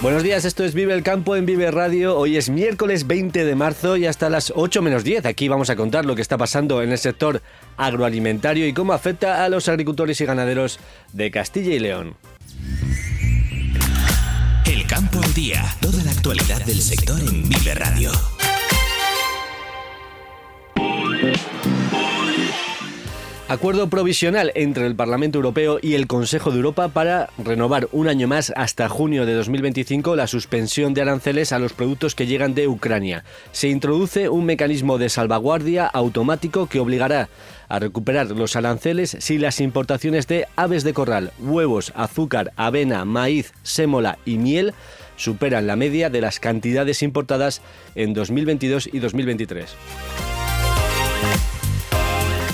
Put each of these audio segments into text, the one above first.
Buenos días, esto es Vive el Campo en Vive Radio. Hoy es miércoles 20 de marzo y hasta las 8 menos 10. Aquí vamos a contar lo que está pasando en el sector agroalimentario y cómo afecta a los agricultores y ganaderos de Castilla y León. El Campo al Día, toda la actualidad del sector en Vive Radio. Acuerdo provisional entre el Parlamento Europeo y el Consejo de Europa para renovar un año más hasta junio de 2025 la suspensión de aranceles a los productos que llegan de Ucrania. Se introduce un mecanismo de salvaguardia automático que obligará a recuperar los aranceles si las importaciones de aves de corral, huevos, azúcar, avena, maíz, sémola y miel superan la media de las cantidades importadas en 2022 y 2023.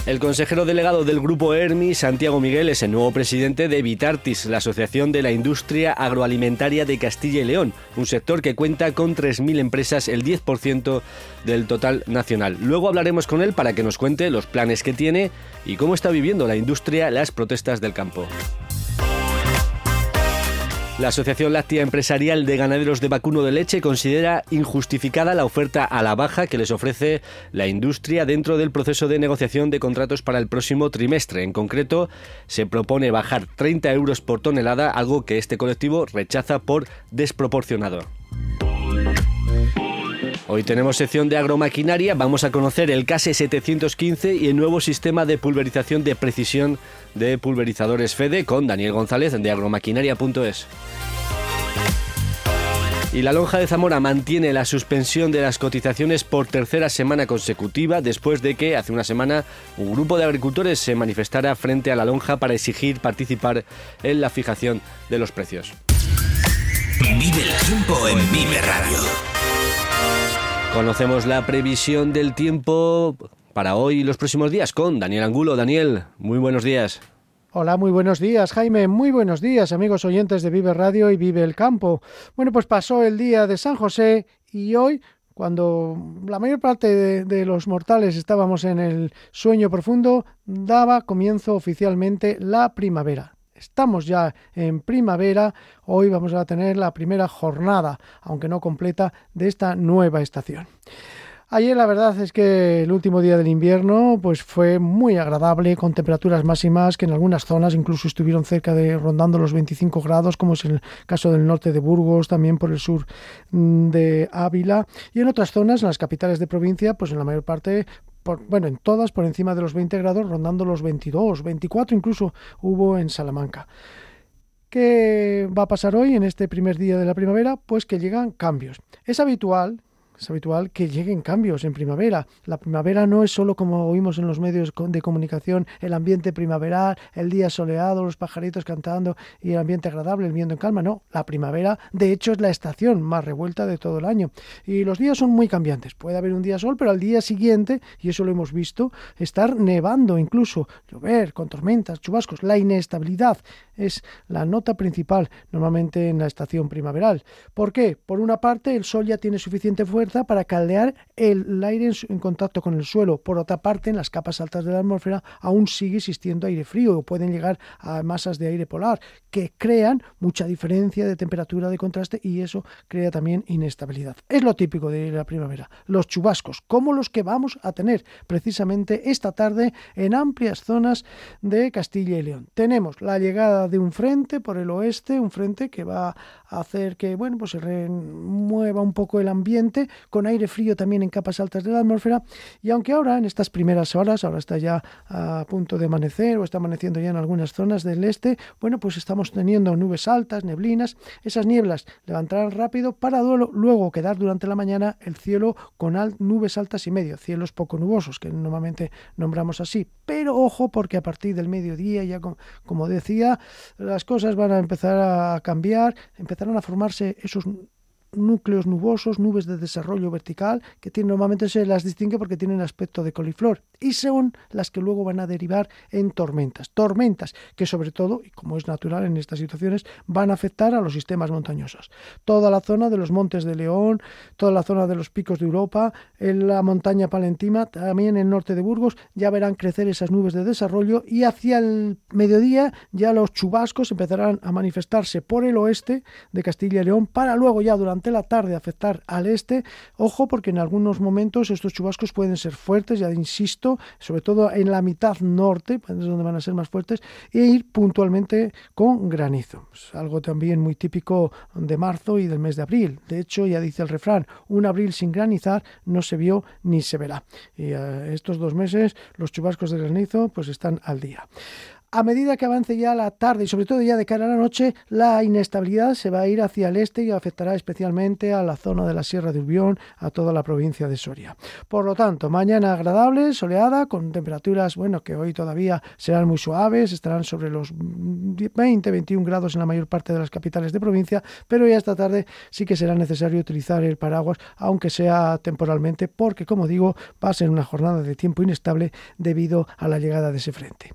El consejero delegado del Grupo ERMI, Santiago Miguel, es el nuevo presidente de Vitartis, la Asociación de la Industria Agroalimentaria de Castilla y León, un sector que cuenta con 3.000 empresas, el 10% del total nacional. Luego hablaremos con él para que nos cuente los planes que tiene y cómo está viviendo la industria las protestas del campo. La Asociación Láctea Empresarial de Ganaderos de Vacuno de Leche considera injustificada la oferta a la baja que les ofrece la industria dentro del proceso de negociación de contratos para el próximo trimestre. En concreto, se propone bajar 30 euros por tonelada, algo que este colectivo rechaza por desproporcionado. Hoy tenemos sección de agromaquinaria, vamos a conocer el Case 715 y el nuevo sistema de pulverización de precisión de pulverizadores FEDE con Daniel González de agromaquinaria.es. Y la lonja de Zamora mantiene la suspensión de las cotizaciones por tercera semana consecutiva después de que hace una semana un grupo de agricultores se manifestara frente a la lonja para exigir participar en la fijación de los precios. Vive el tiempo en Vive Radio. Conocemos la previsión del tiempo para hoy y los próximos días con Daniel Angulo. Daniel, muy buenos días. Hola, muy buenos días, Jaime. Muy buenos días, amigos oyentes de Vive Radio y Vive el Campo. Bueno, pues pasó el día de San José y hoy cuando la mayor parte de, los mortales estábamos en el sueño profundo, daba comienzo oficialmente la primavera. Estamos ya en primavera, hoy vamos a tener la primera jornada, aunque no completa, de esta nueva estación. Ayer la verdad es que el último día del invierno pues fue muy agradable con temperaturas máximas que en algunas zonas incluso estuvieron cerca de rondando los 25 grados como es el caso del norte de Burgos, también por el sur mm, de Ávila y en otras zonas, en las capitales de provincia, pues en la mayor parte bueno, en todas por encima de los 20 grados, rondando los 22, 24 incluso hubo en Salamanca. ¿Qué va a pasar hoy en este primer día de la primavera? Pues que llegan cambios. Es habitual es habitual que lleguen cambios en primavera. La primavera no es solo como oímos en los medios de comunicación, el ambiente primaveral, el día soleado, los pajaritos cantando y el ambiente agradable, el viento en calma. No, la primavera de hecho es la estación más revuelta de todo el año. Y los días son muy cambiantes. Puede haber un día sol, pero al día siguiente, y eso lo hemos visto, estar nevando incluso, llover, con tormentas, chubascos. La inestabilidad es la nota principal normalmente en la estación primaveral. ¿Por qué? Por una parte, el sol ya tiene suficiente fuerza para caldear el aire en contacto con el suelo. Por otra parte, en las capas altas de la atmósfera aún sigue existiendo aire frío o pueden llegar a masas de aire polar que crean mucha diferencia de temperatura de contraste y eso crea también inestabilidad. Es lo típico de la primavera, los chubascos, como los que vamos a tener precisamente esta tarde en amplias zonas de Castilla y León. Tenemos la llegada de un frente por el oeste, un frente que va hacer que bueno, pues se remueva un poco el ambiente, con aire frío también en capas altas de la atmósfera. Y aunque ahora, en estas primeras horas, ahora está ya a punto de amanecer o está amaneciendo ya en algunas zonas del este, bueno, pues estamos teniendo nubes altas, neblinas. Esas nieblas levantarán rápido para luego quedar durante la mañana el cielo con nubes altas y medio, cielos poco nubosos, que normalmente nombramos así. Pero ojo, porque a partir del mediodía, ya como decía, las cosas van a empezar a cambiar, empezar empezaron a formarse esos núcleos nubosos, nubes de desarrollo vertical, que normalmente se las distingue porque tienen aspecto de coliflor, y son las que luego van a derivar en tormentas. Tormentas que sobre todo, y como es natural en estas situaciones, van a afectar a los sistemas montañosos. Toda la zona de los Montes de León, toda la zona de los picos de Europa, en la montaña palentina, también en el norte de Burgos, ya verán crecer esas nubes de desarrollo y hacia el mediodía ya los chubascos empezarán a manifestarse por el oeste de Castilla y León para luego ya durante la tarde afectar al este. Ojo porque en algunos momentos estos chubascos pueden ser fuertes, ya insisto, sobre todo en la mitad norte, pues, es donde van a ser más fuertes, e ir puntualmente con granizo. algo también muy típico de marzo y del mes de abril. De hecho, ya dice el refrán, un abril sin granizar no se vio ni se verá. Y eh, estos dos meses los chubascos de granizo pues están al día. A medida que avance ya la tarde y sobre todo ya de cara a la noche, la inestabilidad se va a ir hacia el este y afectará especialmente a la zona de la Sierra de Urbión, a toda la provincia de Soria. Por lo tanto, mañana agradable, soleada, con temperaturas, bueno, que hoy todavía serán muy suaves, estarán sobre los 20-21 grados en la mayor parte de las capitales de provincia, pero ya esta tarde sí que será necesario utilizar el paraguas, aunque sea temporalmente, porque como digo, va a ser una jornada de tiempo inestable debido a la llegada de ese frente.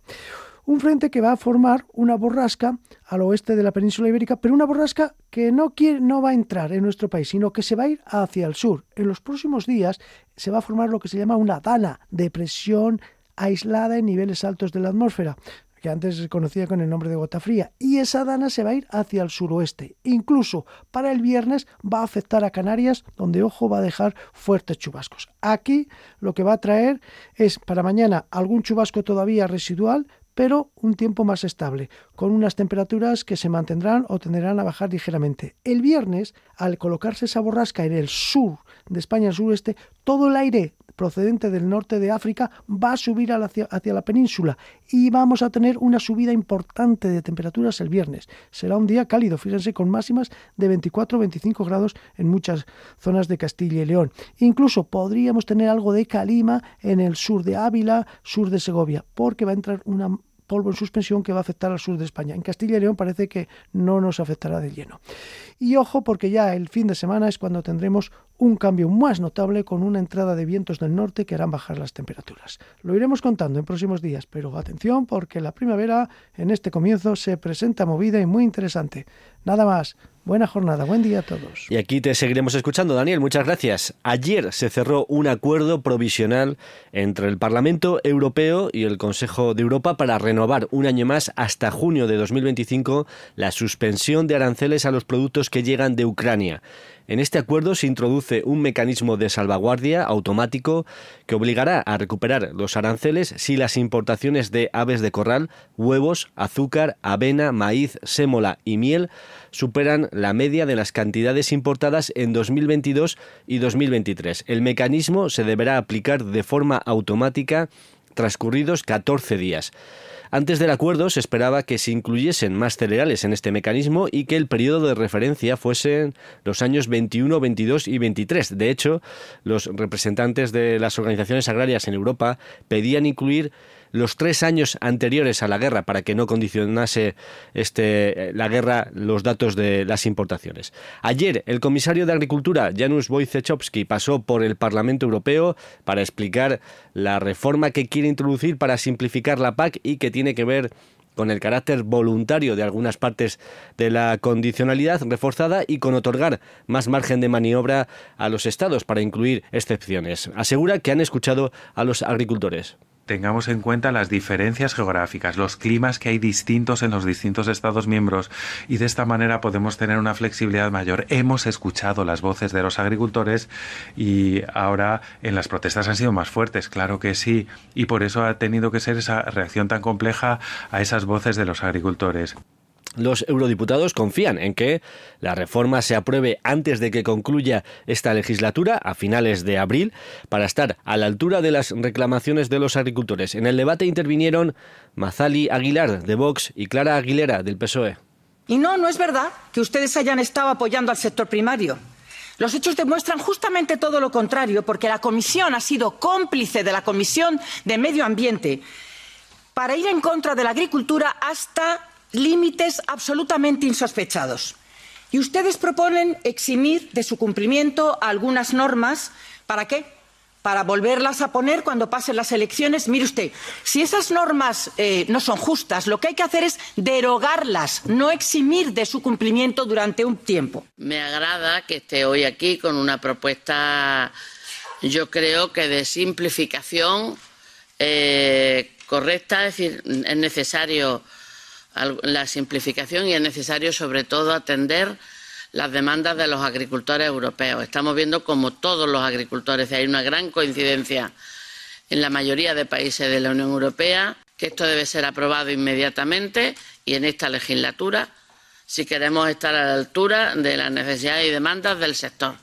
Un frente que va a formar una borrasca al oeste de la península ibérica, pero una borrasca que no, no va a entrar en nuestro país, sino que se va a ir hacia el sur. En los próximos días se va a formar lo que se llama una dana, de presión aislada en niveles altos de la atmósfera que antes se conocía con el nombre de gota fría, y esa dana se va a ir hacia el suroeste. Incluso para el viernes va a afectar a Canarias, donde ojo va a dejar fuertes chubascos. Aquí lo que va a traer es para mañana algún chubasco todavía residual, pero un tiempo más estable, con unas temperaturas que se mantendrán o tenderán a bajar ligeramente. El viernes, al colocarse esa borrasca en el sur de España, el sureste, todo el aire procedente del norte de África va a subir hacia, la península y vamos a tener una subida importante de temperaturas el viernes. Será un día cálido, fíjense, con máximas de 24 o 25 grados en muchas zonas de Castilla y León. Incluso podríamos tener algo de calima en el sur de Ávila, sur de Segovia, porque va a entrar una polvo en suspensión que va a afectar al sur de España. En Castilla y León parece que no nos afectará de lleno. Y ojo porque ya el fin de semana es cuando tendremos un cambio más notable con una entrada de vientos del norte que harán bajar las temperaturas. Lo iremos contando en próximos días, pero atención porque la primavera en este comienzo se presenta movida y muy interesante. Nada más. Buena jornada, buen día a todos. Y aquí te seguiremos escuchando, Daniel. Muchas gracias. Ayer se cerró un acuerdo provisional entre el Parlamento Europeo y el Consejo de Europa para renovar un año más hasta junio de 2025 la suspensión de aranceles a los productos que llegan de Ucrania. En este acuerdo se introduce un mecanismo de salvaguardia automático que obligará a recuperar los aranceles si las importaciones de aves de corral, huevos, azúcar, avena, maíz, sémola y miel superan la media de las cantidades importadas en 2022 y 2023. El mecanismo se deberá aplicar de forma automática transcurridos 14 días. Antes del acuerdo se esperaba que se incluyesen más cereales en este mecanismo y que el periodo de referencia fuesen los años 21, 22 y 23. De hecho, los representantes de las organizaciones agrarias en Europa pedían incluir los tres años anteriores a la guerra para que no condicionase este, eh, la guerra los datos de las importaciones. Ayer, el comisario de Agricultura, Janusz Wojciechowski, pasó por el Parlamento Europeo para explicar la reforma que quiere introducir para simplificar la PAC y que tiene que ver con el carácter voluntario de algunas partes de la condicionalidad reforzada y con otorgar más margen de maniobra a los estados para incluir excepciones. Asegura que han escuchado a los agricultores tengamos en cuenta las diferencias geográficas, los climas que hay distintos en los distintos Estados miembros y de esta manera podemos tener una flexibilidad mayor. Hemos escuchado las voces de los agricultores y ahora en las protestas han sido más fuertes, claro que sí, y por eso ha tenido que ser esa reacción tan compleja a esas voces de los agricultores. Los eurodiputados confían en que la reforma se apruebe antes de que concluya esta legislatura, a finales de abril, para estar a la altura de las reclamaciones de los agricultores. En el debate intervinieron Mazali Aguilar, de Vox, y Clara Aguilera, del PSOE. Y no, no es verdad que ustedes hayan estado apoyando al sector primario. Los hechos demuestran justamente todo lo contrario, porque la Comisión ha sido cómplice de la Comisión de Medio Ambiente para ir en contra de la agricultura hasta límites absolutamente insospechados. Y ustedes proponen eximir de su cumplimiento algunas normas. ¿Para qué? Para volverlas a poner cuando pasen las elecciones. Mire usted, si esas normas eh, no son justas, lo que hay que hacer es derogarlas, no eximir de su cumplimiento durante un tiempo. Me agrada que esté hoy aquí con una propuesta, yo creo que de simplificación eh, correcta, es decir, es necesario la simplificación y es necesario, sobre todo, atender las demandas de los agricultores europeos. Estamos viendo como todos los agricultores, hay una gran coincidencia en la mayoría de países de la Unión Europea, que esto debe ser aprobado inmediatamente y en esta legislatura, si queremos estar a la altura de las necesidades y demandas del sector.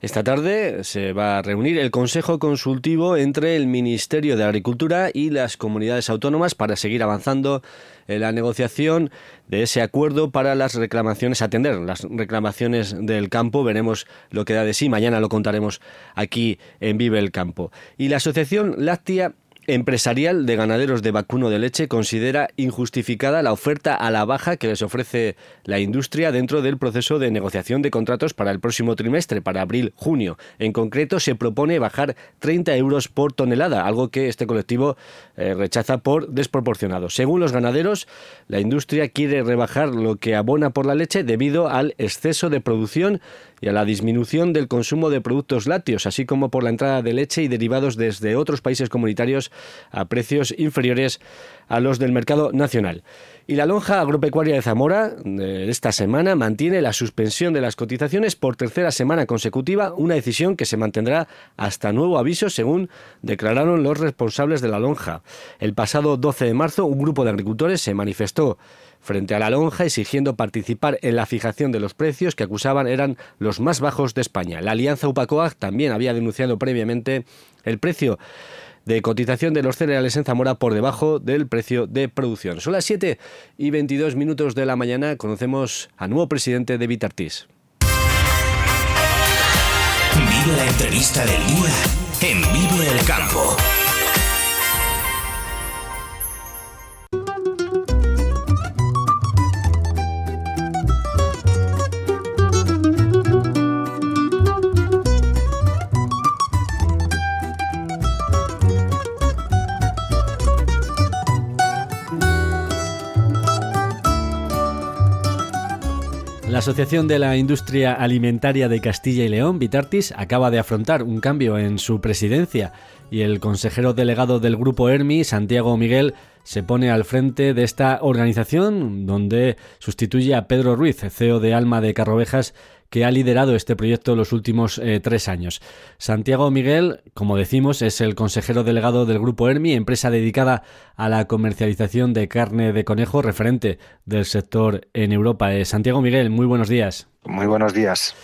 Esta tarde se va a reunir el Consejo Consultivo entre el Ministerio de Agricultura y las comunidades autónomas para seguir avanzando la negociación de ese acuerdo para las reclamaciones, atender las reclamaciones del campo. Veremos lo que da de sí. Mañana lo contaremos aquí en Vive el Campo. Y la Asociación Láctea empresarial de ganaderos de vacuno de leche considera injustificada la oferta a la baja que les ofrece la industria dentro del proceso de negociación de contratos para el próximo trimestre, para abril-junio. En concreto, se propone bajar 30 euros por tonelada, algo que este colectivo eh, rechaza por desproporcionado. Según los ganaderos, la industria quiere rebajar lo que abona por la leche debido al exceso de producción y a la disminución del consumo de productos lácteos, así como por la entrada de leche y derivados desde otros países comunitarios a precios inferiores a los del mercado nacional. Y la lonja agropecuaria de Zamora eh, esta semana mantiene la suspensión de las cotizaciones por tercera semana consecutiva, una decisión que se mantendrá hasta nuevo aviso, según declararon los responsables de la lonja. El pasado 12 de marzo, un grupo de agricultores se manifestó frente a la lonja exigiendo participar en la fijación de los precios que acusaban eran los más bajos de España. La Alianza UPACOAG también había denunciado previamente el precio de cotización de los cereales en Zamora por debajo del precio de producción. Son las 7 y 22 minutos de la mañana. Conocemos al nuevo presidente de Vitartis. Vive la entrevista del día en el Campo. Asociación de la Industria Alimentaria de Castilla y León, Vitartis, acaba de afrontar un cambio en su presidencia y el consejero delegado del grupo Hermi, Santiago Miguel, se pone al frente de esta organización donde sustituye a Pedro Ruiz, CEO de Alma de Carrovejas, que ha liderado este proyecto los últimos eh, tres años. Santiago Miguel, como decimos, es el consejero delegado del Grupo Hermi... empresa dedicada a la comercialización de carne de conejo, referente del sector en Europa. Eh, Santiago Miguel, muy buenos días. Muy buenos días.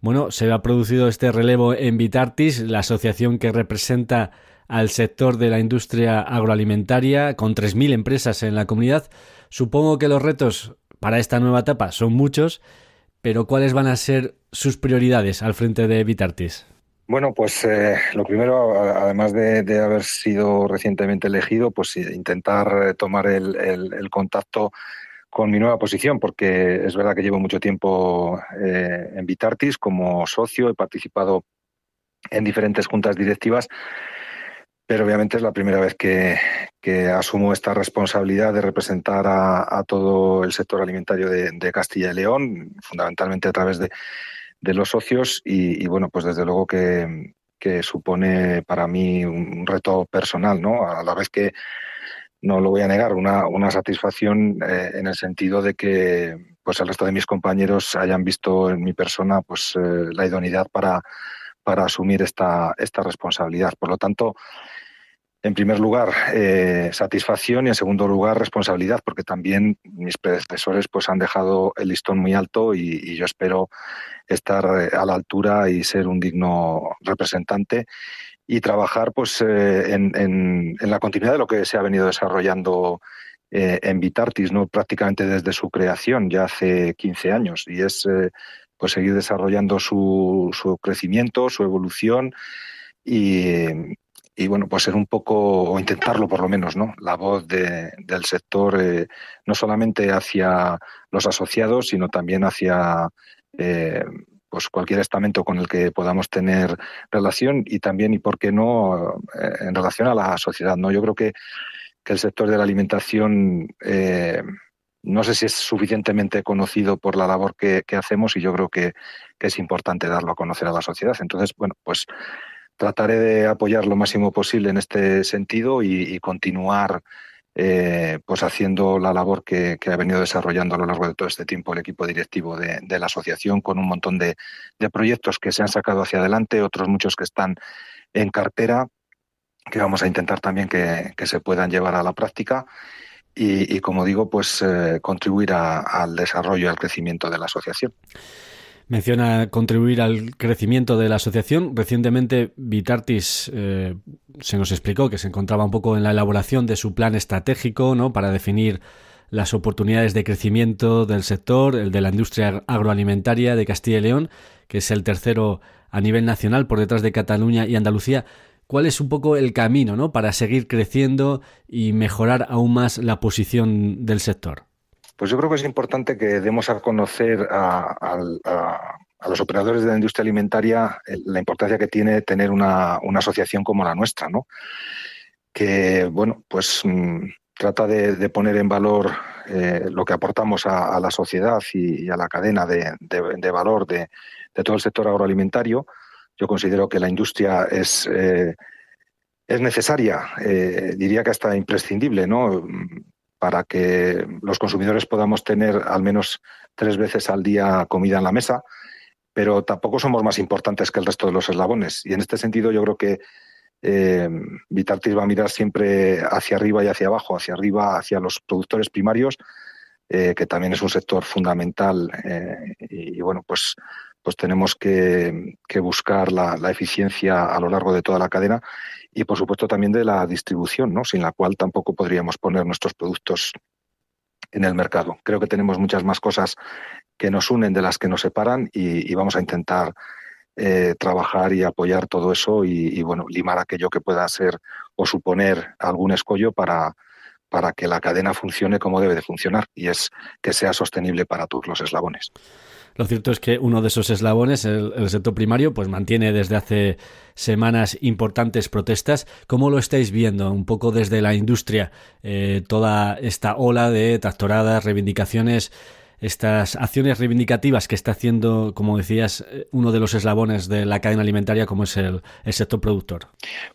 Bueno, se ha producido este relevo en Vitartis, la asociación que representa al sector de la industria agroalimentaria, con 3.000 empresas en la comunidad. Supongo que los retos para esta nueva etapa son muchos pero ¿cuáles van a ser sus prioridades al frente de Vitartis? Bueno, pues eh, lo primero, además de, haber sido recientemente elegido, pues intentar eh, tomar el, contacto con mi nueva posición, porque es verdad que llevo mucho tiempo eh, en Vitartis como socio, he participado en diferentes juntas directivas pero obviamente es la primera vez que, asumo esta responsabilidad de representar a, todo el sector alimentario de, Castilla y León, fundamentalmente a través de, los socios y, bueno, pues desde luego que, supone para mí un reto personal, ¿no? A la vez que, no lo voy a negar, una, satisfacción eh, en el sentido de que pues el resto de mis compañeros hayan visto en mi persona pues eh, la idoneidad para, para asumir esta, esta responsabilidad. Por lo tanto, en primer lugar, eh, satisfacción y en segundo lugar, responsabilidad, porque también mis predecesores pues, han dejado el listón muy alto y, yo espero estar eh, a la altura y ser un digno representante y trabajar pues, eh, en, la continuidad de lo que se ha venido desarrollando en Vitartis, ¿no? prácticamente desde su creación, ya hace 15 años, y es pues, seguir desarrollando su, su crecimiento, su evolución. Y, y bueno, pues ser un poco, o intentarlo por lo menos, ¿no? La voz del sector, eh, no solamente hacia los asociados, sino también hacia eh, pues cualquier estamento con el que podamos tener relación y también, y por qué no, eh, en relación a la sociedad, ¿no? Yo creo que, el sector de la alimentación no sé si es suficientemente conocido por la labor que, hacemos y yo creo que, que, es importante darlo a conocer a la sociedad. Entonces, bueno, pues trataré de apoyar lo máximo posible en este sentido y, continuar eh, pues haciendo la labor que, ha venido desarrollando a lo largo de todo este tiempo el equipo directivo de, la asociación con un montón de, proyectos que se han sacado hacia adelante, otros muchos que están en cartera, que vamos a intentar también que, se puedan llevar a la práctica. Y, como digo, pues eh, contribuir al desarrollo y al crecimiento de la asociación. Menciona contribuir al crecimiento de la asociación. Recientemente Vitartis eh, se nos explicó que se encontraba un poco en la elaboración de su plan estratégico ¿no? para definir las oportunidades de crecimiento del sector, el de la industria agroalimentaria de Castilla y León, que es el tercero a nivel nacional por detrás de Cataluña y Andalucía. ¿Cuál es un poco el camino ¿no? para seguir creciendo y mejorar aún más la posición del sector? Pues yo creo que es importante que demos a conocer a, los operadores de la industria alimentaria eh, la importancia que tiene tener una, asociación como la nuestra, ¿no? Que, bueno, pues mm, trata de, poner en valor eh, lo que aportamos a, la sociedad y, a la cadena de, valor de, todo el sector agroalimentario. Yo considero que la industria es... Eh, es necesaria, diría que hasta imprescindible, ¿no? para que los consumidores podamos tener al menos tres veces al día comida en la mesa, pero tampoco somos más importantes que el resto de los eslabones. Y en este sentido yo creo que eh, Vitartis va a mirar siempre hacia arriba y hacia abajo, hacia arriba, hacia los productores primarios, eh, que también es un sector fundamental eh, y, bueno, pues pues tenemos que, buscar la, eficiencia a lo largo de toda la cadena y, por supuesto, también de la distribución, sin la cual tampoco podríamos poner nuestros productos en el mercado. Creo que tenemos muchas más cosas que nos unen de las que nos separan y, vamos a intentar eh, trabajar y apoyar todo eso y, bueno, limar aquello que pueda ser o suponer algún escollo para, para que la cadena funcione como debe de funcionar y es que sea sostenible para todos los eslabones. Lo cierto es que uno de esos eslabones, el, sector primario, pues mantiene desde hace semanas importantes protestas. ¿Cómo lo estáis viendo un poco desde la industria eh, toda esta ola de tractoradas, reivindicaciones? estas acciones reivindicativas que está haciendo, como decías, eh, uno de los eslabones de la cadena alimentaria, como es el, sector productor?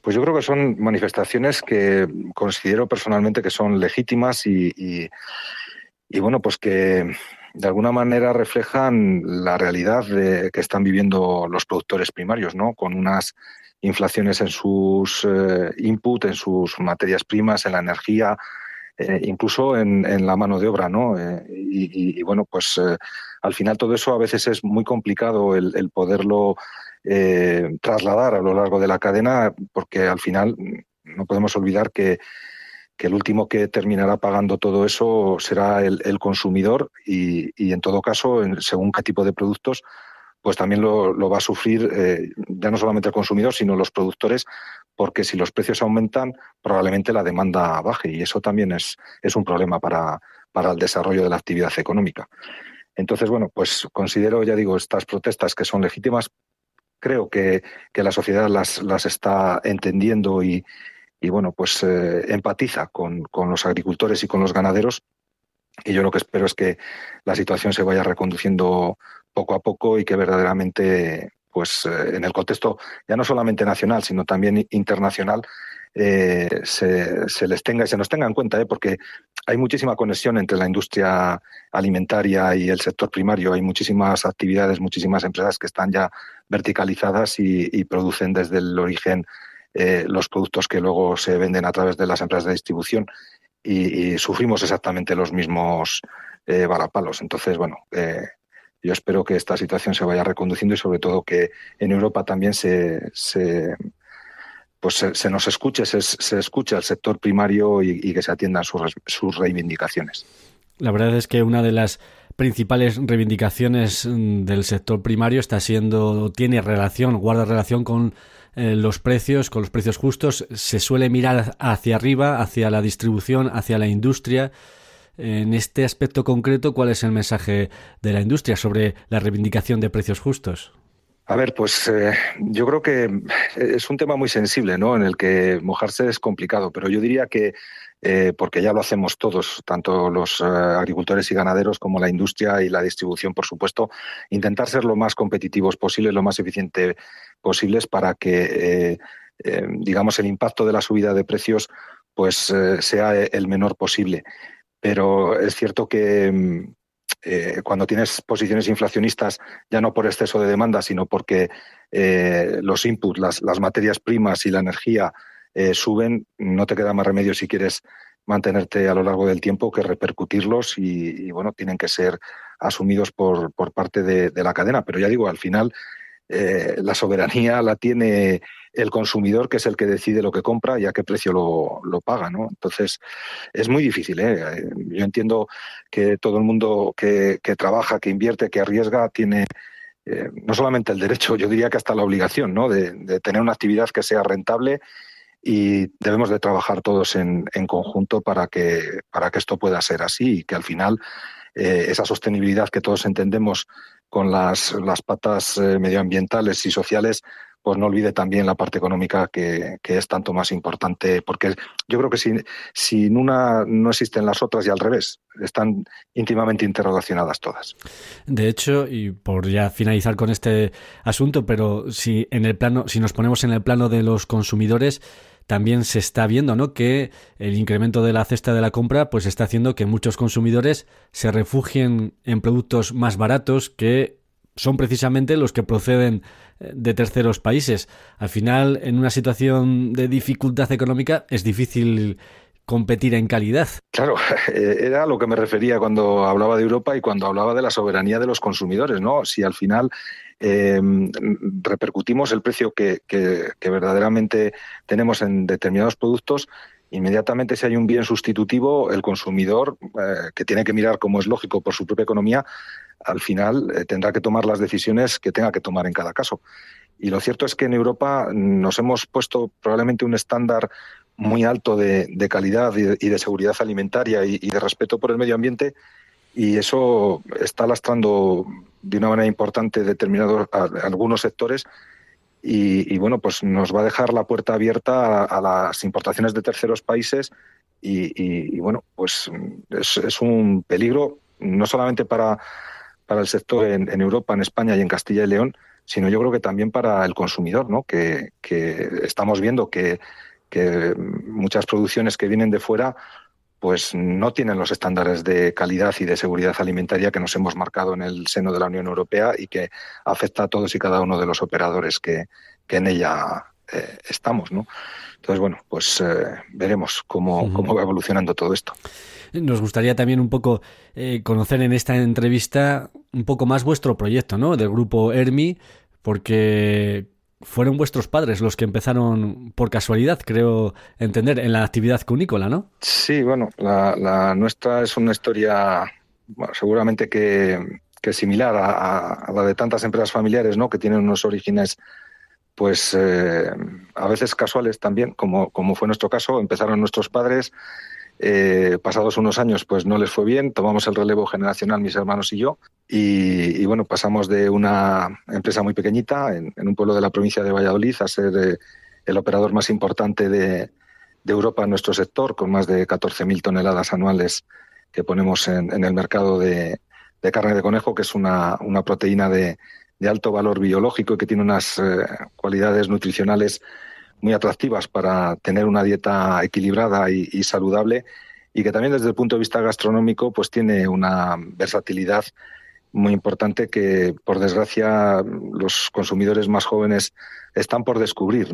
Pues yo creo que son manifestaciones que considero personalmente que son legítimas y bueno, pues que de alguna manera reflejan la realidad de, que están viviendo los productores primarios, ¿no? Con unas inflaciones en sus eh, input, en sus materias primas, en la energía, eh, incluso en, la mano de obra, ¿no? Eh, y, bueno, pues al final todo eso a veces es muy complicado el poderlo trasladar a lo largo de la cadena, porque al final no podemos olvidar que que el último que terminará pagando todo eso será el, consumidor y, en todo caso, según qué tipo de productos, pues también lo, va a sufrir eh, ya no solamente el consumidor, sino los productores, porque si los precios aumentan, probablemente la demanda baje y eso también es, es un problema para, para el desarrollo de la actividad económica. Entonces, bueno, pues considero, ya digo, estas protestas que son legítimas. Creo que, la sociedad las está entendiendo y, y bueno, pues eh, empatiza con, los agricultores y con los ganaderos. Y yo lo que espero es que la situación se vaya reconduciendo poco a poco y que verdaderamente, pues eh, en el contexto ya no solamente nacional, sino también internacional, eh, se, les tenga y se nos tenga en cuenta, ¿eh? porque hay muchísima conexión entre la industria alimentaria y el sector primario. Hay muchísimas actividades, muchísimas empresas que están ya verticalizadas y producen desde el origen eh, los productos que luego se venden a través de las empresas de distribución y, sufrimos exactamente los mismos eh, varapalos. Entonces, bueno, eh, yo espero que esta situación se vaya reconduciendo y sobre todo que en Europa también se, pues se, nos escuche, se, escuche al sector primario y, que se atiendan sus, sus reivindicaciones. La verdad es que una de las principales reivindicaciones mm, del sector primario está siendo, tiene relación, guarda relación con eh, los precios, con los precios justos, se suele mirar hacia arriba, hacia la distribución, hacia la industria. En este aspecto concreto, ¿cuál es el mensaje de la industria sobre la reivindicación de precios justos? A ver, pues eh, yo creo que eh, es un tema muy sensible, ¿no? En el que mojarse es complicado, pero yo diría que porque ya lo hacemos todos, tanto los agricultores y ganaderos como la industria y la distribución, por supuesto, intentar ser lo más competitivos posible, lo más eficiente posibles para que, eh, eh, digamos, el impacto de la subida de precios pues eh, sea el menor posible. Pero es cierto que mm, cuando tienes posiciones inflacionistas, ya no por exceso de demanda, sino porque los inputs, las, materias primas y la energía suben, no te queda más remedio si quieres mantenerte a lo largo del tiempo que repercutirlos y, bueno, tienen que ser asumidos por, por parte de, la cadena. Pero ya digo, al final eh, la soberanía la tiene el consumidor, que es el que decide lo que compra y a qué precio lo, lo paga. ¿no? Entonces, es muy difícil. ¿eh? Yo entiendo que todo el mundo que, trabaja, que invierte, que arriesga, tiene eh, no solamente el derecho, yo diría que hasta la obligación ¿no? de, tener una actividad que sea rentable y debemos de trabajar todos en, conjunto para que, para que esto pueda ser así y que al final esa sostenibilidad que todos entendemos con las, las patas eh, medioambientales y sociales, pues no olvide también la parte económica que, es tanto más importante, porque yo creo que sin, sin una no existen las otras y al revés, están íntimamente interrelacionadas todas. De hecho, y por ya finalizar con este asunto, pero si en el plano, si nos ponemos en el plano de los consumidores, también se está viendo, ¿no? Que el incremento de la cesta de la compra pues está haciendo que muchos consumidores se refugien en productos más baratos que son precisamente los que proceden eh, de terceros países. Al final, en una situación de dificultad económica, es difícil competir en calidad. Claro, eh, era a lo que me refería cuando hablaba de Europa y cuando hablaba de la soberanía de los consumidores, ¿no? Si al final Em, repercutimos el precio que, verdaderamente tenemos en determinados productos inmediatamente si hay un bien sustitutivo, el consumidor, eh, que tiene que mirar como es lógico por su propia economía, al final eh, tendrá que tomar las decisiones que tenga que tomar en cada caso. Y lo cierto es que en Europa mm, nos hemos puesto probablemente un estándar muy alto de, calidad y de, seguridad alimentaria y, y de respeto por el medio ambiente y eso está lastrando de una manera importante determinados algunos sectores y, bueno pues nos va a dejar la puerta abierta a, las importaciones de terceros países y, bueno pues es, un peligro no solamente para para el sector en, Europa en España y en Castilla y León sino yo creo que también para el consumidor no que, que estamos viendo que que muchas producciones que vienen de fuera pues no tienen los estándares de calidad y de seguridad alimentaria que nos hemos marcado en el seno de la Unión Europea y que afecta a todos y cada uno de los operadores que, en ella eh, estamos, ¿no? Entonces, bueno, pues eh, veremos cómo, cómo va evolucionando todo esto. Nos gustaría también un poco eh, conocer en esta entrevista un poco más vuestro proyecto, ¿no? Del grupo ERMI, porque fueron vuestros padres los que empezaron por casualidad, creo entender, en la actividad cunícola, ¿no? Sí, bueno, la, nuestra es una historia seguramente que, similar a, la de tantas empresas familiares, ¿no? Que tienen unos orígenes, pues eh, a veces casuales también, como, como fue nuestro caso. Empezaron nuestros padres eh, pasados unos años, pues no les fue bien. Tomamos el relevo generacional, mis hermanos y yo. Y, bueno, pasamos de una empresa muy pequeñita en, un pueblo de la provincia de Valladolid a ser eh, el operador más importante de, Europa en nuestro sector, con más de 14.000 toneladas anuales que ponemos en, el mercado de, carne de conejo, que es una, proteína de, alto valor biológico y que tiene unas eh, cualidades nutricionales muy atractivas para tener una dieta equilibrada y, saludable y que también desde el punto de vista gastronómico pues tiene una versatilidad muy importante que por desgracia los consumidores más jóvenes están por descubrir,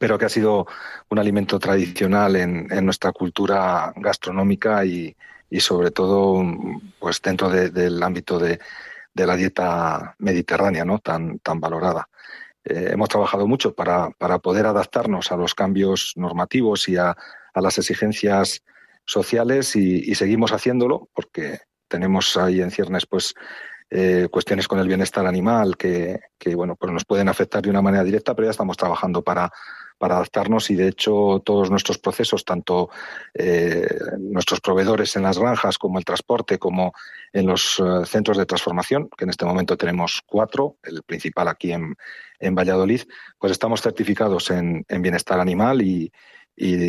Pero que ha sido un alimento tradicional en, nuestra cultura gastronómica y, sobre todo pues dentro del ámbito de, la dieta mediterránea, ¿no? Tan, tan valorada. Eh, hemos trabajado mucho para, poder adaptarnos a los cambios normativos y a, las exigencias sociales y, seguimos haciéndolo porque tenemos ahí en ciernes pues, eh, cuestiones con el bienestar animal que, que, bueno pues nos pueden afectar de una manera directa pero ya estamos trabajando para para adaptarnos y de hecho todos nuestros procesos, tanto eh, nuestros proveedores en las granjas como el transporte, como en los eh, centros de transformación, que en este momento tenemos cuatro, el principal aquí en, Valladolid, pues estamos certificados en, bienestar animal y,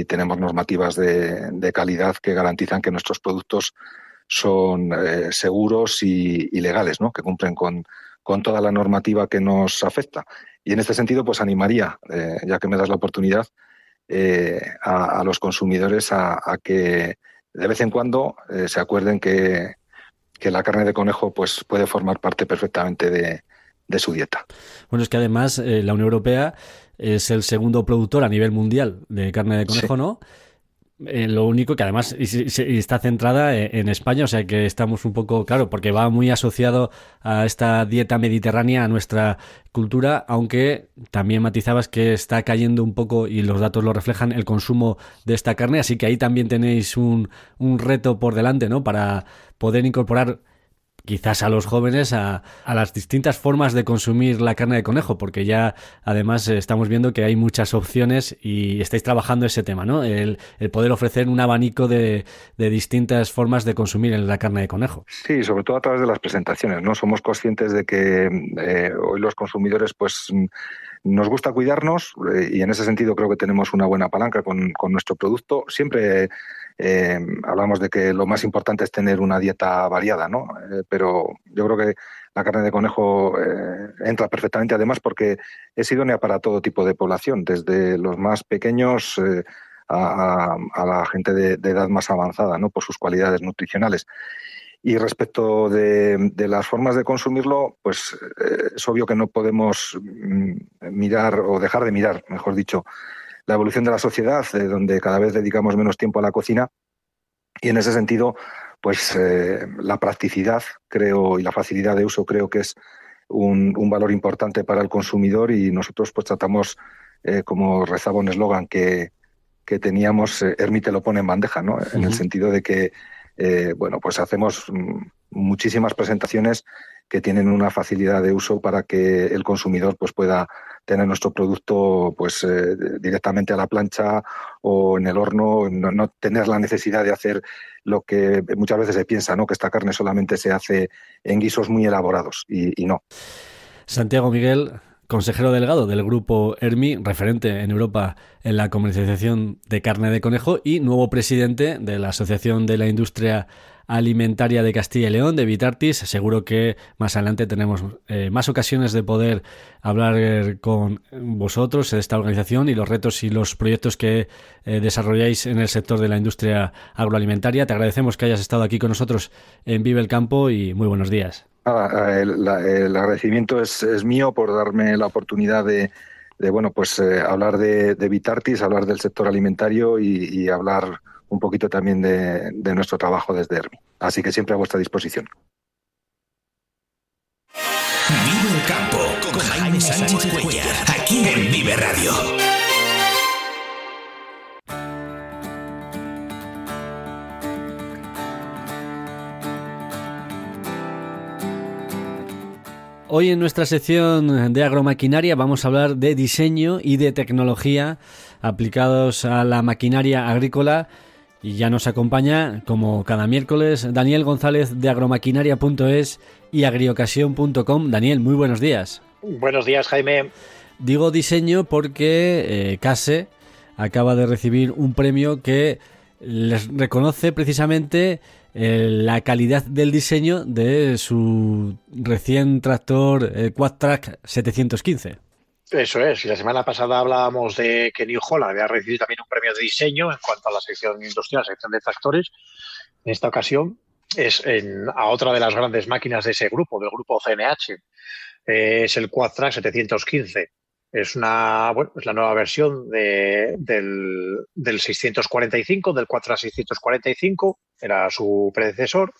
tenemos normativas de, calidad que garantizan que nuestros productos son eh, seguros y, y, legales, ¿no? que cumplen con, con toda la normativa que nos afecta. Y en este sentido, pues animaría, eh, ya que me das la oportunidad, eh, a, los consumidores a, que de vez en cuando eh, se acuerden que, la carne de conejo pues, puede formar parte perfectamente de, su dieta. Bueno, es que además la Unión Europea es el segundo productor a nivel mundial de carne de conejo, ¿no? Eh, lo único que además está centrada eh, en España, o sea que estamos un poco, claro, porque va muy asociado a esta dieta mediterránea, a nuestra cultura, aunque también matizabas que está cayendo un poco, y los datos lo reflejan, el consumo de esta carne, así que ahí también tenéis un, un reto por delante, ¿no? Para poder incorporar quizás a los jóvenes a, las distintas formas de consumir la carne de conejo, porque ya además estamos viendo que hay muchas opciones y estáis trabajando ese tema, ¿no? El, poder ofrecer un abanico de, distintas formas de consumir la carne de conejo. Sí, sobre todo a través de las presentaciones, ¿no? Somos conscientes de que eh, hoy los consumidores, pues mm, nos gusta cuidarnos eh, y en ese sentido creo que tenemos una buena palanca con, con nuestro producto. Siempre eh, hablamos de que lo más importante es tener una dieta variada, ¿no? Eh, pero yo creo que la carne de conejo eh, entra perfectamente, además, porque es idónea para todo tipo de población, desde los más pequeños a, la gente de, edad más avanzada, ¿no? Por sus cualidades nutricionales. Y respecto de las formas de consumirlo, pues es obvio que no podemos mm, mirar o dejar de mirar, mejor dicho, la evolución de la sociedad, eh, donde cada vez dedicamos menos tiempo a la cocina. Y en ese sentido, pues eh, la practicidad, creo, y la facilidad de uso creo que es un, valor importante para el consumidor y nosotros pues tratamos, eh, como rezaba un eslogan que, teníamos, ermite lo pone en bandeja, ¿no? En el sentido de que, bueno, pues hacemos mm, muchísimas presentaciones que tienen una facilidad de uso para que el consumidor pues pueda tener nuestro producto pues eh, directamente a la plancha o en el horno, no, tener la necesidad de hacer lo que muchas veces se piensa, ¿no? que esta carne solamente se hace en guisos muy elaborados y no. Santiago Miguel, consejero delegado del grupo ERMI, referente en Europa en la comercialización de carne de conejo y nuevo presidente de la Asociación de la Industria Alimentaria de Castilla y León, de Vitartis. Seguro que más adelante tenemos eh, más ocasiones de poder hablar eh, con vosotros de esta organización y los retos y los proyectos que eh, desarrolláis en el sector de la industria agroalimentaria. Te agradecemos que hayas estado aquí con nosotros en Vive el Campo y muy buenos días. Ah, ah, el, agradecimiento es, mío por darme la oportunidad de, bueno, pues eh, hablar de, de, Vitartis, hablar del sector alimentario y, hablar un poquito también de, nuestro trabajo desde ERMI. Así que siempre a vuestra disposición. Vive el campo con Jaime Sánchez aquí en Vive Radio. Hoy en nuestra sección de agromaquinaria vamos a hablar de diseño y de tecnología aplicados a la maquinaria agrícola y ya nos acompaña, como cada miércoles, Daniel González de agromaquinaria.es y agriocasión.com. Daniel, muy buenos días. Buenos días, Jaime. Digo diseño porque eh, Case acaba de recibir un premio que les reconoce precisamente eh, la calidad del diseño de su recién tractor Quad Track 715. Eso es, y la semana pasada hablábamos de que New Holland había recibido también un premio de diseño en cuanto a la sección industrial, sección de tractores. En esta ocasión es a otra de las grandes máquinas de ese grupo, del grupo CNH. Eh, es el Quad Track 715. Es, una, la nueva versión del, 645, del 4 a 645, era su predecesor.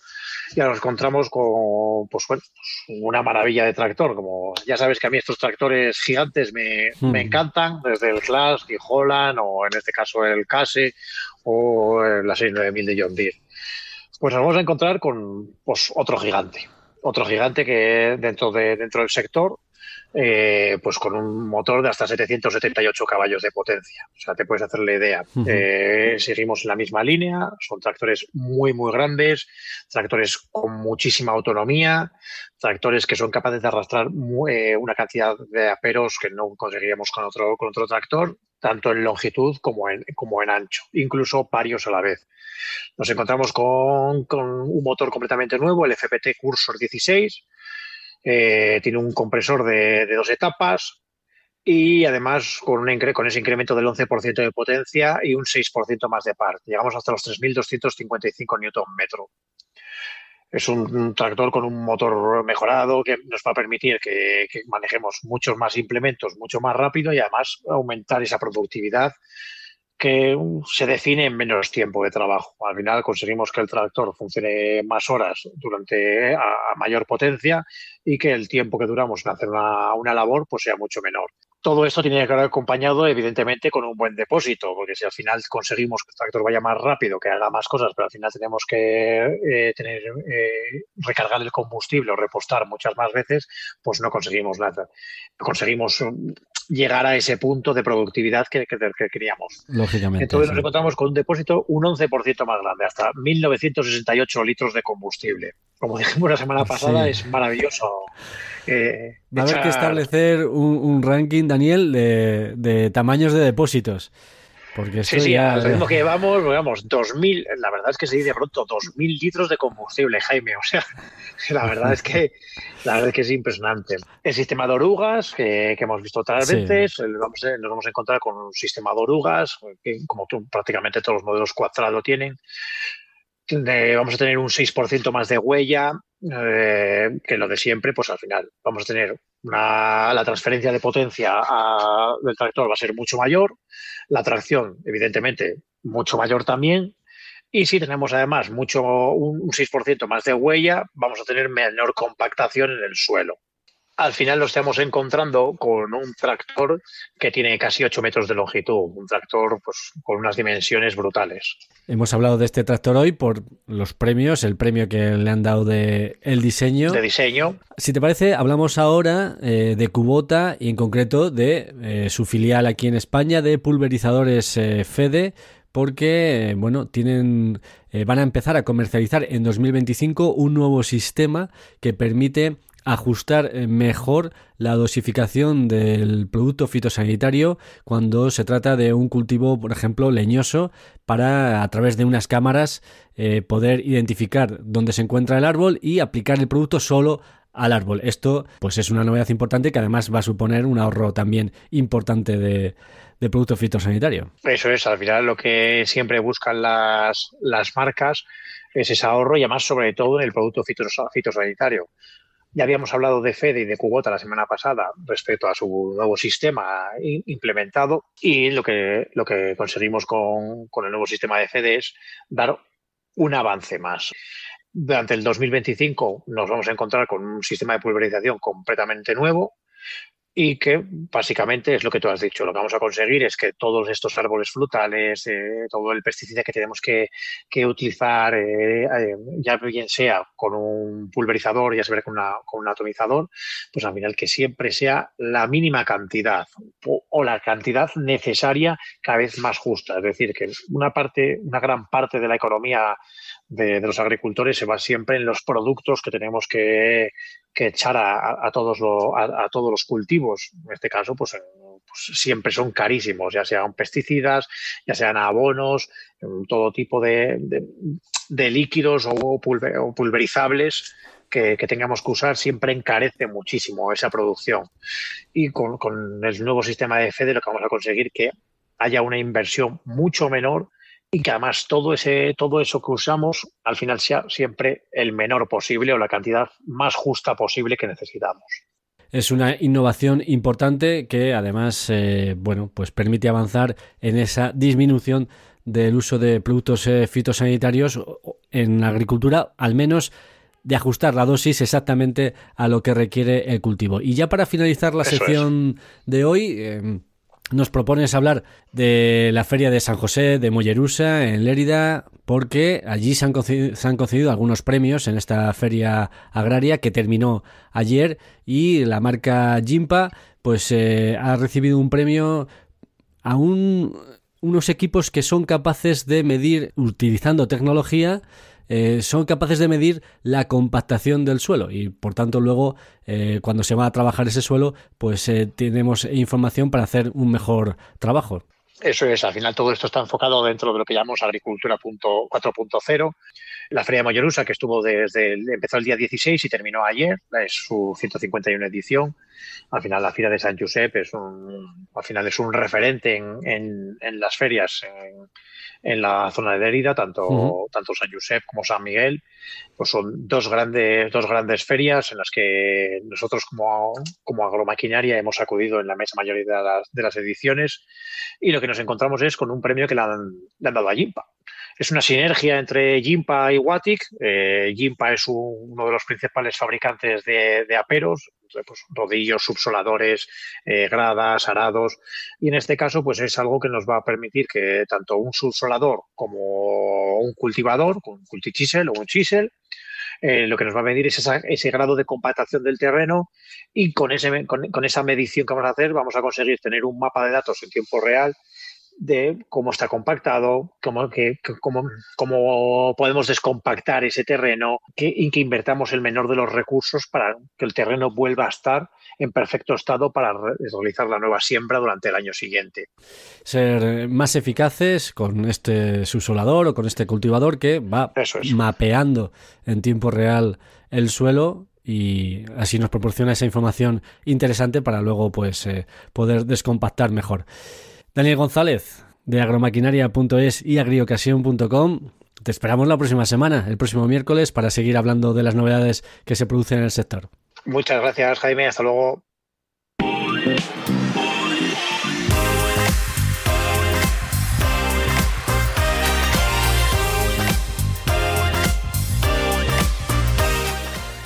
Y nos encontramos con pues, pues, una maravilla de tractor. Como ya sabes que a mí estos tractores gigantes me, hmm. encantan, desde el Clash, y Holland, o en este caso el Case, o la 69000 de John Deere. Pues nos vamos a encontrar con pues, otro gigante otro gigante que dentro, de, dentro del sector eh, pues con un motor de hasta 778 caballos de potencia. O sea, te puedes hacer la idea. Eh, seguimos en la misma línea, son tractores muy, muy grandes, tractores con muchísima autonomía, tractores que son capaces de arrastrar eh, una cantidad de aperos que no conseguiríamos con otro, con otro tractor, tanto en longitud como en, como en ancho, incluso varios a la vez. Nos encontramos con, con un motor completamente nuevo, el FPT Cursor 16, eh, tiene un compresor de, dos etapas y además con, un, con ese incremento del 11% de potencia y un 6% más de par. Llegamos hasta los 3.255 Nm. Es un tractor con un motor mejorado que nos va a permitir que manejemos muchos más implementos mucho más rápido y además aumentar esa productividad que uh, se define en menos tiempo de trabajo. Al final conseguimos que el tractor funcione más horas durante a mayor potencia y que el tiempo que duramos en hacer una, labor pues sea mucho menor. Todo esto tiene que estar acompañado, evidentemente, con un buen depósito, porque si al final conseguimos que el tractor vaya más rápido, que haga más cosas, pero al final tenemos que eh, tener, eh, recargar el combustible o repostar muchas más veces, pues no conseguimos nada. Conseguimos um, llegar a ese punto de productividad que, que, queríamos. Lógicamente. Entonces nos encontramos con un depósito un 11% más grande, hasta 1.968 litros de combustible. Como dijimos la semana pasada, es maravilloso. Eh, Va a que establecer un, ranking, Daniel, de tamaños de depósitos. Porque sí, sí, al ritmo que llevamos, digamos, 2.000, la verdad es que se dice pronto, 2.000 litros de combustible, Jaime. O sea, la verdad es que, la verdad es, que es impresionante. El sistema de orugas que, hemos visto otras veces, eh, nos vamos a encontrar con un sistema de orugas, que como tú, prácticamente todos los modelos lo tienen. vamos a tener un 6% más de huella, eh, que lo de siempre, pues al final vamos a tener la transferencia de potencia del tractor va a ser mucho mayor, la tracción, evidentemente, mucho mayor también. Y si tenemos además mucho un 6% más de huella, vamos a tener menor compactación en el suelo al final nos estamos encontrando con un tractor que tiene casi 8 metros de longitud, un tractor pues, con unas dimensiones brutales. Hemos hablado de este tractor hoy por los premios, el premio que le han dado de el diseño. De diseño. Si te parece, hablamos ahora eh, de Kubota y en concreto de eh, su filial aquí en España de pulverizadores eh, Fede porque bueno, tienen van a empezar a comercializar en 2025 un nuevo sistema que permite ajustar eh, mejor la dosificación del producto fitosanitario cuando se trata de un cultivo, por ejemplo, leñoso, para a través de unas cámaras eh, poder identificar dónde se encuentra el árbol y aplicar el producto solo al árbol. Esto pues es una novedad importante que además va a suponer un ahorro también importante de, producto fitosanitario. Eso es, al final lo que siempre buscan las, las marcas es ese ahorro y además sobre todo en el producto fitosanitario. Ya habíamos hablado de Fede y de Cubota la semana pasada respecto a su nuevo sistema implementado y lo que, lo que conseguimos con, con el nuevo sistema de Fede es dar un avance más. Durante el 2025 nos vamos a encontrar con un sistema de pulverización completamente nuevo, y que básicamente es lo que tú has dicho. Lo que vamos a conseguir es que todos estos árboles frutales, eh, todo el pesticida que tenemos que, que utilizar, eh, eh, ya bien sea con un pulverizador, ya sea con, una, con un atomizador, pues al final que siempre sea la mínima cantidad o, o, la cantidad necesaria cada vez más justa. Es decir, que una parte, una gran parte de la economía de, los agricultores se va siempre en los productos que tenemos que, echar a, todos a, todos los cultivos. En este caso, pues, eh, pues, siempre son carísimos, ya sean pesticidas, ya sean abonos, todo tipo de, líquidos o, pulverizables. Que, tengamos que usar siempre encarece muchísimo esa producción. Y con, el nuevo sistema de FEDE lo que vamos a conseguir que haya una inversión mucho menor y que además todo, ese, todo eso que usamos al final sea siempre el menor posible o la cantidad más justa posible que necesitamos. Es una innovación importante que además eh, bueno, pues permite avanzar en esa disminución del uso de productos eh, fitosanitarios en agricultura, al menos de ajustar la dosis exactamente a lo que requiere el cultivo. Y ya para finalizar la sección de hoy, em, nos propones hablar de la feria de San José de Mollerusa en Lérida, porque allí se han, concedido, algunos premios en esta feria agraria que terminó ayer y la marca Jimpa pues eh, ha recibido un premio a unos equipos que son capaces de medir utilizando tecnología eh, son capaces de medir la compactación del suelo y por tanto luego eh, cuando se va a trabajar ese suelo pues eh, tenemos información para hacer un mejor trabajo. Eso es, al final todo esto está enfocado dentro de lo que llamamos agricultura 4.0 la Feria de Mayorusa, que estuvo desde empezó el día 16 y terminó ayer, es su 151 edición. Al final, la Feria de San Josep es un, al final es un referente en, en, las ferias en, la zona de Derida, tanto, tanto San Josep como San Miguel. Pues son dos grandes, dos grandes ferias en las que nosotros, como, como agromaquinaria, hemos acudido en la mesa mayoría de las, ediciones. Y lo que nos encontramos es con un premio que le han, han dado a Jimpa es una sinergia entre Jimpa y Watic. Eh, es uno de los principales fabricantes de, aperos, pues, rodillos, subsoladores, eh, gradas, arados. Y en este caso, pues es algo que nos va a permitir que tanto un subsolador como un cultivador, con un cultichisel o un chisel, eh, lo que nos va a medir es ese grado de compactación del terreno y con, ese, con esa medición que vamos a hacer vamos a conseguir tener un mapa de datos en tiempo real de cómo está compactado, mm. cómo, podemos descompactar ese terreno, que, que invertamos el menor de los recursos para que el terreno vuelva a estar en perfecto estado para realizar la nueva siembra durante el año siguiente. Ser más eficaces con este subsolador o con este cultivador que va mapeando en tiempo real el suelo y así nos proporciona esa información interesante para luego pues eh, poder descompactar mejor. Daniel González, de agromaquinaria.es y agriocasión.com. Te esperamos la próxima semana, el próximo miércoles, para seguir hablando de las novedades que se producen en el sector. Muchas gracias, Jaime. Hasta luego.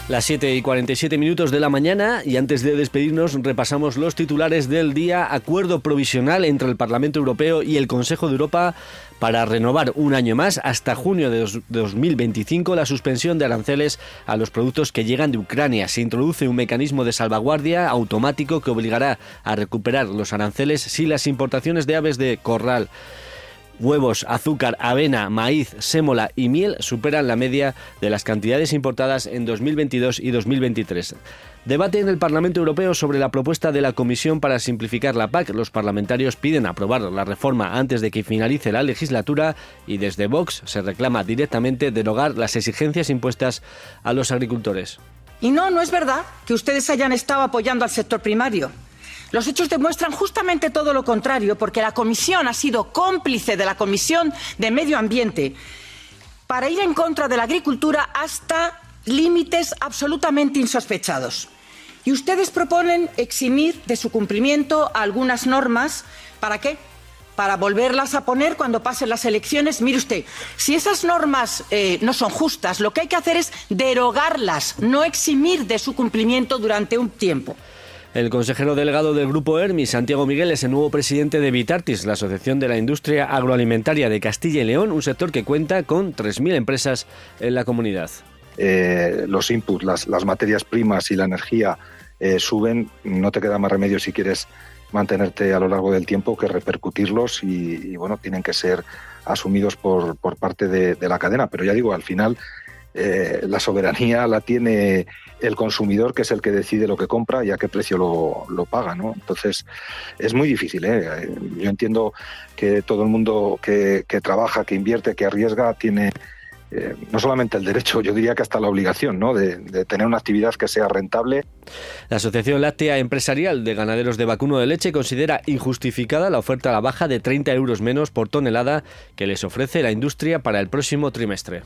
las 7 y 47 minutos de la mañana y antes de despedirnos repasamos los titulares del día. Acuerdo provisional entre el Parlamento Europeo y el Consejo de Europa para renovar un año más hasta junio de 2025 la suspensión de aranceles a los productos que llegan de Ucrania. Se introduce un mecanismo de salvaguardia automático que obligará a recuperar los aranceles si las importaciones de aves de corral huevos, azúcar, avena, maíz, sémola y miel superan la media de las cantidades importadas en 2022 y 2023. Debate en el Parlamento Europeo sobre la propuesta de la Comisión para simplificar la PAC. Los parlamentarios piden aprobar la reforma antes de que finalice la legislatura y desde Vox se reclama directamente derogar las exigencias impuestas a los agricultores. Y no, no es verdad que ustedes hayan estado apoyando al sector primario. Los hechos demuestran justamente todo lo contrario, porque la Comisión ha sido cómplice de la Comisión de Medio Ambiente para ir en contra de la agricultura hasta límites absolutamente insospechados. Y ustedes proponen eximir de su cumplimiento algunas normas. ¿Para qué? Para volverlas a poner cuando pasen las elecciones. Mire usted, si esas normas eh, no son justas, lo que hay que hacer es derogarlas, no eximir de su cumplimiento durante un tiempo. El consejero delegado del Grupo Hermis, Santiago Miguel, es el nuevo presidente de Vitartis, la Asociación de la Industria Agroalimentaria de Castilla y León, un sector que cuenta con 3.000 empresas en la comunidad. Eh, los inputs, las, materias primas y la energía eh, suben, no te queda más remedio si quieres mantenerte a lo largo del tiempo que repercutirlos y, bueno, tienen que ser asumidos por, parte de, de la cadena. Pero ya digo, al final eh, la soberanía la tiene el consumidor, que es el que decide lo que compra y a qué precio lo, paga. Entonces, es muy difícil. ¿eh? Yo entiendo que todo el mundo que, trabaja, que invierte, que arriesga, tiene eh, no solamente el derecho, yo diría que hasta la obligación de, de, tener una actividad que sea rentable. La Asociación Láctea Empresarial de Ganaderos de Vacuno de Leche considera injustificada la oferta a la baja de 30 euros menos por tonelada que les ofrece la industria para el próximo trimestre.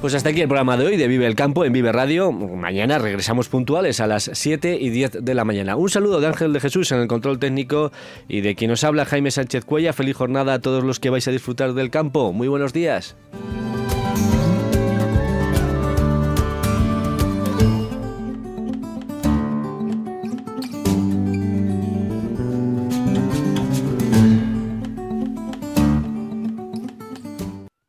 Pues hasta aquí el programa de hoy de Vive el Campo en Vive Radio. Mañana regresamos puntuales a las 7 y 10 de la mañana. Un saludo de Ángel de Jesús en el control técnico y de quien nos habla Jaime Sánchez Cuella. Feliz jornada a todos los que vais a disfrutar del campo. Muy buenos días.